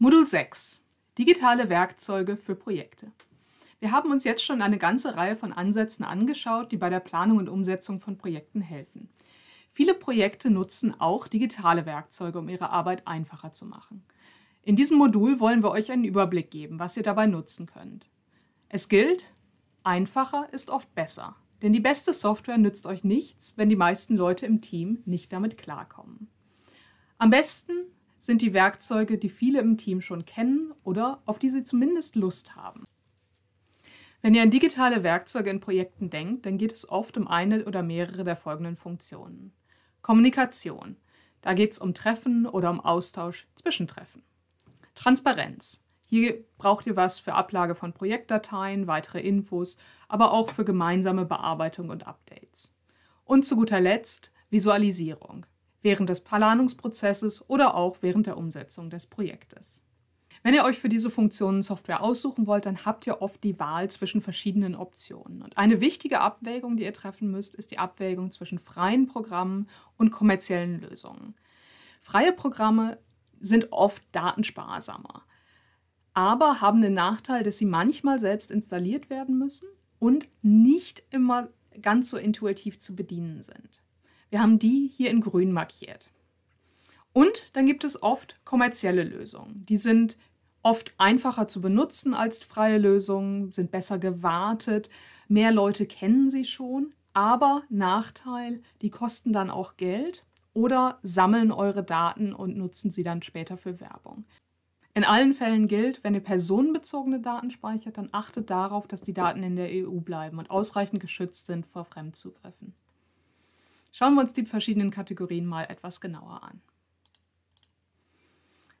Modul 6. Digitale Werkzeuge für Projekte. Wir haben uns jetzt schon eine ganze Reihe von Ansätzen angeschaut, die bei der Planung und Umsetzung von Projekten helfen. Viele Projekte nutzen auch digitale Werkzeuge, um ihre Arbeit einfacher zu machen. In diesem Modul wollen wir euch einen Überblick geben, was ihr dabei nutzen könnt. Es gilt, einfacher ist oft besser, denn die beste Software nützt euch nichts, wenn die meisten Leute im Team nicht damit klarkommen. Am besten sind die Werkzeuge, die viele im Team schon kennen oder auf die sie zumindest Lust haben. Wenn ihr an digitale Werkzeuge in Projekten denkt, dann geht es oft um eine oder mehrere der folgenden Funktionen. Kommunikation. Da geht es um Treffen oder um Austausch zwischen Treffen. Transparenz. Hier braucht ihr was für Ablage von Projektdateien, weitere Infos, aber auch für gemeinsame Bearbeitung und Updates. Und zu guter Letzt Visualisierung während des Planungsprozesses oder auch während der Umsetzung des Projektes. Wenn ihr euch für diese Funktionen Software aussuchen wollt, dann habt ihr oft die Wahl zwischen verschiedenen Optionen. Und eine wichtige Abwägung, die ihr treffen müsst, ist die Abwägung zwischen freien Programmen und kommerziellen Lösungen. Freie Programme sind oft datensparsamer, aber haben den Nachteil, dass sie manchmal selbst installiert werden müssen und nicht immer ganz so intuitiv zu bedienen sind. Wir haben die hier in grün markiert. Und dann gibt es oft kommerzielle Lösungen. Die sind oft einfacher zu benutzen als freie Lösungen, sind besser gewartet, mehr Leute kennen sie schon, aber Nachteil, die kosten dann auch Geld oder sammeln eure Daten und nutzen sie dann später für Werbung. In allen Fällen gilt, wenn ihr personenbezogene Daten speichert, dann achtet darauf, dass die Daten in der EU bleiben und ausreichend geschützt sind vor Fremdzugriffen. Schauen wir uns die verschiedenen Kategorien mal etwas genauer an.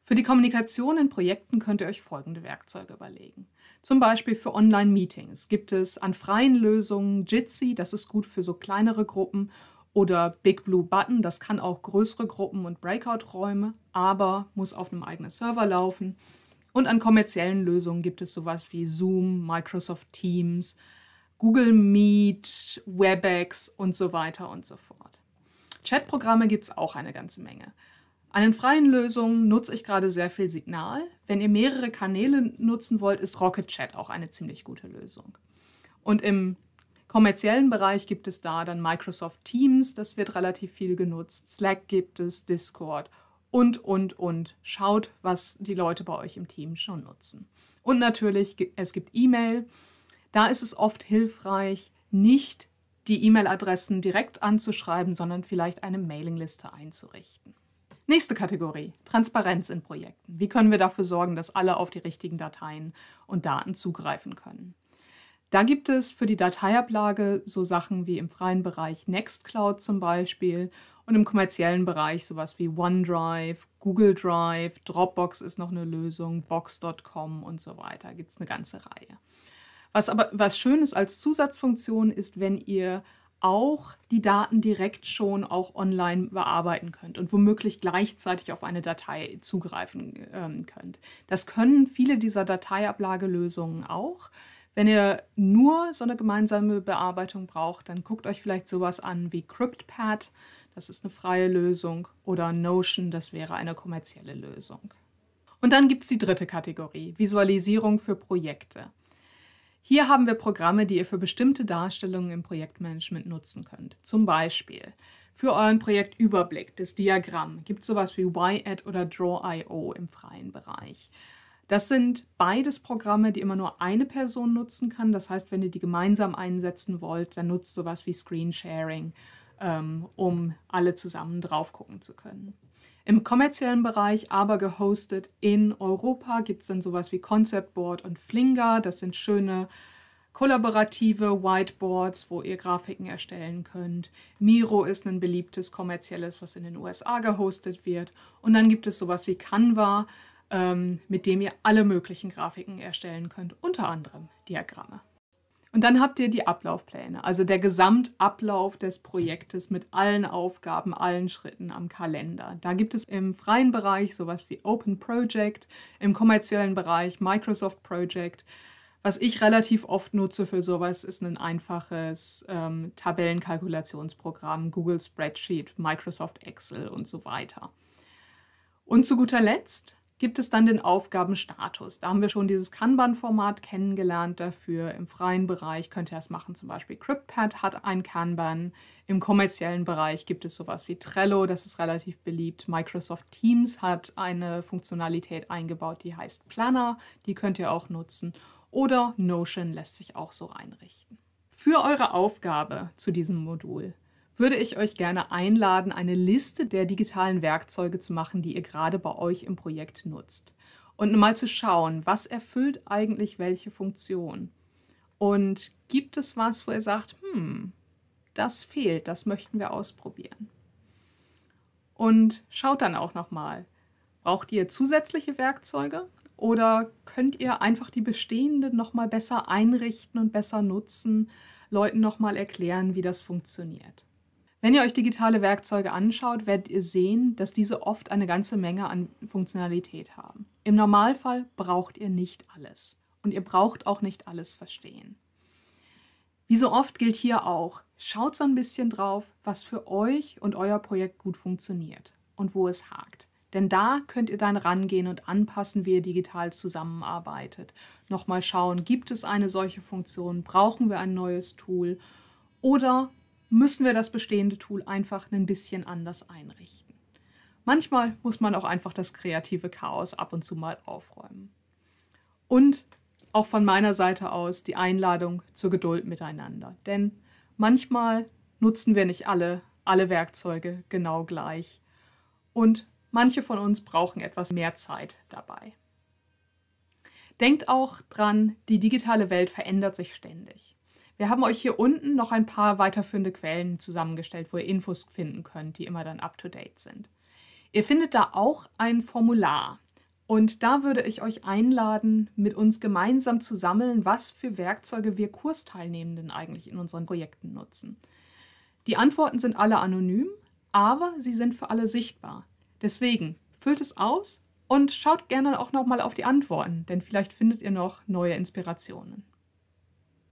Für die Kommunikation in Projekten könnt ihr euch folgende Werkzeuge überlegen. Zum Beispiel für Online-Meetings gibt es an freien Lösungen Jitsi, das ist gut für so kleinere Gruppen, oder Big Blue Button, das kann auch größere Gruppen und Breakout-Räume, aber muss auf einem eigenen Server laufen. Und an kommerziellen Lösungen gibt es sowas wie Zoom, Microsoft Teams, Google Meet, WebEx und so weiter und so fort. Chatprogramme gibt es auch eine ganze Menge. An den freien Lösungen nutze ich gerade sehr viel Signal. Wenn ihr mehrere Kanäle nutzen wollt, ist Rocket Chat auch eine ziemlich gute Lösung. Und im kommerziellen Bereich gibt es da dann Microsoft Teams, das wird relativ viel genutzt. Slack gibt es, Discord und, und, und. Schaut, was die Leute bei euch im Team schon nutzen. Und natürlich, es gibt E-Mail. Da ist es oft hilfreich, nicht die E-Mail-Adressen direkt anzuschreiben, sondern vielleicht eine Mailingliste einzurichten. Nächste Kategorie, Transparenz in Projekten. Wie können wir dafür sorgen, dass alle auf die richtigen Dateien und Daten zugreifen können? Da gibt es für die Dateiablage so Sachen wie im freien Bereich Nextcloud zum Beispiel und im kommerziellen Bereich sowas wie OneDrive, Google Drive, Dropbox ist noch eine Lösung, Box.com und so weiter. Gibt es eine ganze Reihe. Was aber was schön ist als Zusatzfunktion ist, wenn ihr auch die Daten direkt schon auch online bearbeiten könnt und womöglich gleichzeitig auf eine Datei zugreifen ähm, könnt. Das können viele dieser Dateiablagelösungen auch. Wenn ihr nur so eine gemeinsame Bearbeitung braucht, dann guckt euch vielleicht sowas an wie CryptPad, das ist eine freie Lösung, oder Notion, das wäre eine kommerzielle Lösung. Und dann gibt es die dritte Kategorie, Visualisierung für Projekte. Hier haben wir Programme, die ihr für bestimmte Darstellungen im Projektmanagement nutzen könnt. Zum Beispiel für euren Projektüberblick, das Diagramm, gibt es sowas wie YAD oder Draw.io im freien Bereich. Das sind beides Programme, die immer nur eine Person nutzen kann. Das heißt, wenn ihr die gemeinsam einsetzen wollt, dann nutzt sowas wie Screensharing ähm, um alle zusammen drauf gucken zu können. Im kommerziellen Bereich, aber gehostet in Europa, gibt es dann sowas wie Conceptboard und Flinger. Das sind schöne kollaborative Whiteboards, wo ihr Grafiken erstellen könnt. Miro ist ein beliebtes kommerzielles, was in den USA gehostet wird. Und dann gibt es sowas wie Canva, ähm, mit dem ihr alle möglichen Grafiken erstellen könnt, unter anderem Diagramme. Und dann habt ihr die Ablaufpläne, also der Gesamtablauf des Projektes mit allen Aufgaben, allen Schritten am Kalender. Da gibt es im freien Bereich sowas wie Open Project, im kommerziellen Bereich Microsoft Project. Was ich relativ oft nutze für sowas, ist ein einfaches ähm, Tabellenkalkulationsprogramm, Google Spreadsheet, Microsoft Excel und so weiter. Und zu guter Letzt gibt es dann den Aufgabenstatus. Da haben wir schon dieses Kanban-Format kennengelernt dafür. Im freien Bereich könnt ihr das machen. Zum Beispiel CryptPad hat ein Kanban. Im kommerziellen Bereich gibt es sowas wie Trello, das ist relativ beliebt. Microsoft Teams hat eine Funktionalität eingebaut, die heißt Planner. Die könnt ihr auch nutzen. Oder Notion lässt sich auch so einrichten. Für eure Aufgabe zu diesem Modul würde ich euch gerne einladen, eine Liste der digitalen Werkzeuge zu machen, die ihr gerade bei euch im Projekt nutzt. Und mal zu schauen, was erfüllt eigentlich welche Funktion. Und gibt es was, wo ihr sagt, hm, das fehlt, das möchten wir ausprobieren. Und schaut dann auch nochmal, braucht ihr zusätzliche Werkzeuge oder könnt ihr einfach die bestehenden nochmal besser einrichten und besser nutzen, Leuten nochmal erklären, wie das funktioniert. Wenn ihr euch digitale Werkzeuge anschaut, werdet ihr sehen, dass diese oft eine ganze Menge an Funktionalität haben. Im Normalfall braucht ihr nicht alles und ihr braucht auch nicht alles verstehen. Wie so oft gilt hier auch, schaut so ein bisschen drauf, was für euch und euer Projekt gut funktioniert und wo es hakt. Denn da könnt ihr dann rangehen und anpassen, wie ihr digital zusammenarbeitet. Nochmal schauen, gibt es eine solche Funktion, brauchen wir ein neues Tool oder müssen wir das bestehende Tool einfach ein bisschen anders einrichten. Manchmal muss man auch einfach das kreative Chaos ab und zu mal aufräumen. Und auch von meiner Seite aus die Einladung zur Geduld miteinander. Denn manchmal nutzen wir nicht alle, alle Werkzeuge genau gleich. Und manche von uns brauchen etwas mehr Zeit dabei. Denkt auch dran, die digitale Welt verändert sich ständig. Wir haben euch hier unten noch ein paar weiterführende Quellen zusammengestellt, wo ihr Infos finden könnt, die immer dann up-to-date sind. Ihr findet da auch ein Formular. Und da würde ich euch einladen, mit uns gemeinsam zu sammeln, was für Werkzeuge wir Kursteilnehmenden eigentlich in unseren Projekten nutzen. Die Antworten sind alle anonym, aber sie sind für alle sichtbar. Deswegen füllt es aus und schaut gerne auch nochmal auf die Antworten, denn vielleicht findet ihr noch neue Inspirationen.